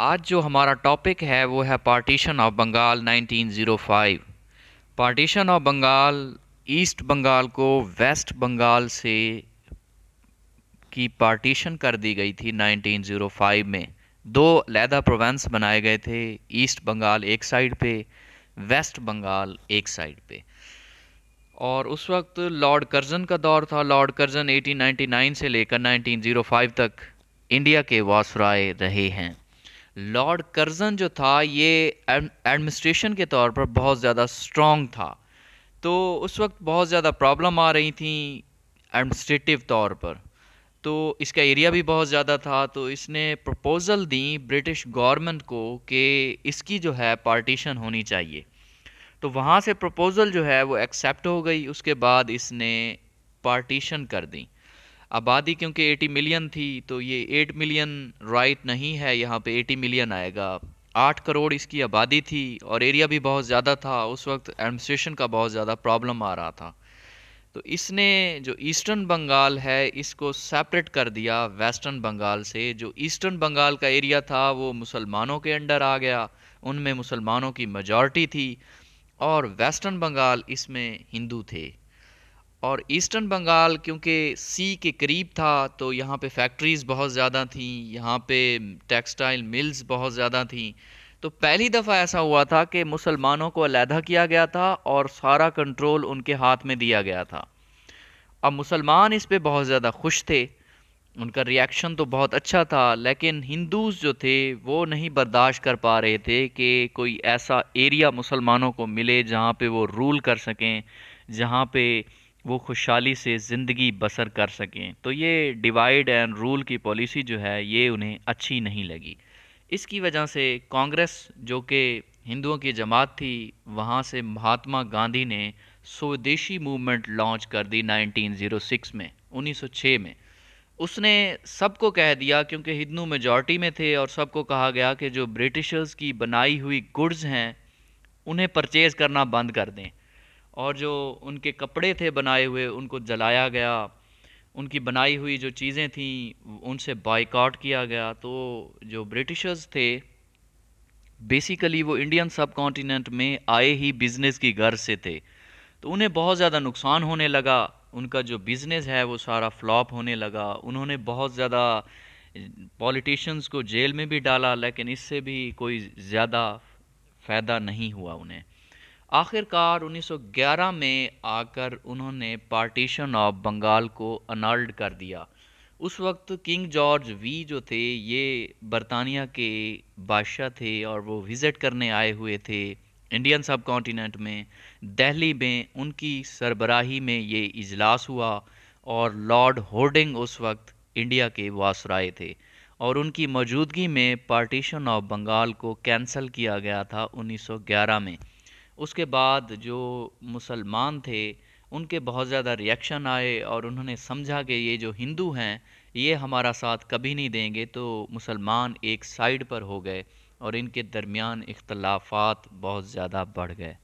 आज जो हमारा टॉपिक है वो है partition of Bengal 1905 partition of Bengal east Bengal को वेस्ट बंगाल से की पार्टीशन कर दी गई थी 1905 में दो लैदा प्रोवेंस बनाए गए थे ईस्ट बंगाल एक साइड पे वेस्ट बंगाल एक साइड पे और उस वक्त लॉर्ड कर्जन का दौर था लॉर्ड कर्जन 1899 से लेकर 1905 तक इंडिया के वासराय रहे हैं लॉर्ड कर्जन जो था ये एडमिनिस्ट्रेशन के तौर पर बहुत ज़्यादा स्ट्रॉन्ग था तो उस वक्त बहुत ज़्यादा प्रॉब्लम आ रही थी एडमिनिस्ट्रेटिव तौर पर तो इसका एरिया भी बहुत ज़्यादा था तो इसने प्रपोज़ल दी ब्रिटिश गवर्नमेंट को कि इसकी जो है पार्टीशन होनी चाहिए तो वहाँ से प्रपोज़ल जो है वो एक्सेप्ट हो गई उसके बाद इसने पार्टीशन कर दी आबादी क्योंकि 80 मिलियन थी तो ये 8 मिलियन राइट नहीं है यहाँ पे 80 मिलियन आएगा आठ करोड़ इसकी आबादी थी और एरिया भी बहुत ज़्यादा था उस वक्त एडमिनिस्ट्रेशन का बहुत ज़्यादा प्रॉब्लम आ रहा था तो इसने जो ईस्टर्न बंगाल है इसको सेपरेट कर दिया वेस्टर्न बंगाल से जो ईस्टर्न बंगाल का एरिया था वो मुसलमानों के अंडर आ गया उनमें मुसलमानों की मजॉरिटी थी और वेस्टर्न बंगाल इसमें हिंदू थे और ईस्टर्न बंगाल क्योंकि सी के करीब था तो यहाँ पे फैक्ट्रीज़ बहुत ज़्यादा थी यहाँ पे टेक्सटाइल मिल्स बहुत ज़्यादा थी तो पहली दफ़ा ऐसा हुआ था कि मुसलमानों को अलहदा किया गया था और सारा कंट्रोल उनके हाथ में दिया गया था अब मुसलमान इस पर बहुत ज़्यादा खुश थे उनका रिएक्शन तो बहुत अच्छा था लेकिन हिंदूज जो थे वो नहीं बर्दाश्त कर पा रहे थे कि कोई ऐसा एरिया मुसलमानों को मिले जहाँ पे वो रूल कर सकें जहाँ पे वो खुशहाली से ज़िंदगी बसर कर सकें तो ये डिवाइड एंड रूल की पॉलिसी जो है ये उन्हें अच्छी नहीं लगी इसकी वजह से कांग्रेस जो कि हिंदुओं की जमात थी वहाँ से महात्मा गांधी ने स्वदेशी मूवमेंट लॉन्च कर दी 1906 में 1906 में उसने सबको कह दिया क्योंकि हिंदू मेजॉरिटी में थे और सबको कहा गया कि जो ब्रिटिशर्स की बनाई हुई गुड्स हैं उन्हें परचेज़ करना बंद कर दें और जो उनके कपड़े थे बनाए हुए उनको जलाया गया उनकी बनाई हुई जो चीज़ें थीं उनसे बाइकआउट किया गया तो जो ब्रिटिशर्स थे बेसिकली वो इंडियन सब कॉन्टीनेंट में आए ही बिज़नेस की गर्ज से थे तो उन्हें बहुत ज़्यादा नुकसान होने लगा उनका जो बिज़नेस है वो सारा फ्लॉप होने लगा उन्होंने बहुत ज़्यादा पॉलिटिशियंस को जेल में भी डाला लेकिन इससे भी कोई ज़्यादा फ़ायदा नहीं हुआ उन्हें आखिरकार 1911 में आकर उन्होंने पार्टीशन ऑफ बंगाल को अनल्ड कर दिया उस वक्त किंग जॉर्ज वी जो थे ये बरतानिया के बादशाह थे और वो विज़िट करने आए हुए थे इंडियन सब कॉन्टीनेंट में दिल्ली में उनकी सरबराही में ये इजलास हुआ और लॉर्ड होर्डिंग उस वक्त इंडिया के वासराए थे और उनकी मौजूदगी में पार्टीशन ऑफ बंगाल को कैंसिल किया गया था 1911 में उसके बाद जो मुसलमान थे उनके बहुत ज़्यादा रिएक्शन आए और उन्होंने समझा कि ये जो हिंदू हैं ये हमारा साथ कभी नहीं देंगे तो मुसलमान एक साइड पर हो गए और इनके दरमियान इख्तलाफात बहुत ज़्यादा बढ़ गए